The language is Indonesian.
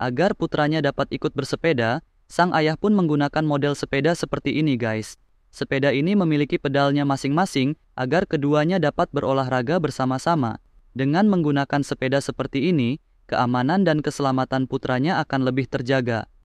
Agar putranya dapat ikut bersepeda, sang ayah pun menggunakan model sepeda seperti ini guys. Sepeda ini memiliki pedalnya masing-masing agar keduanya dapat berolahraga bersama-sama. Dengan menggunakan sepeda seperti ini, keamanan dan keselamatan putranya akan lebih terjaga.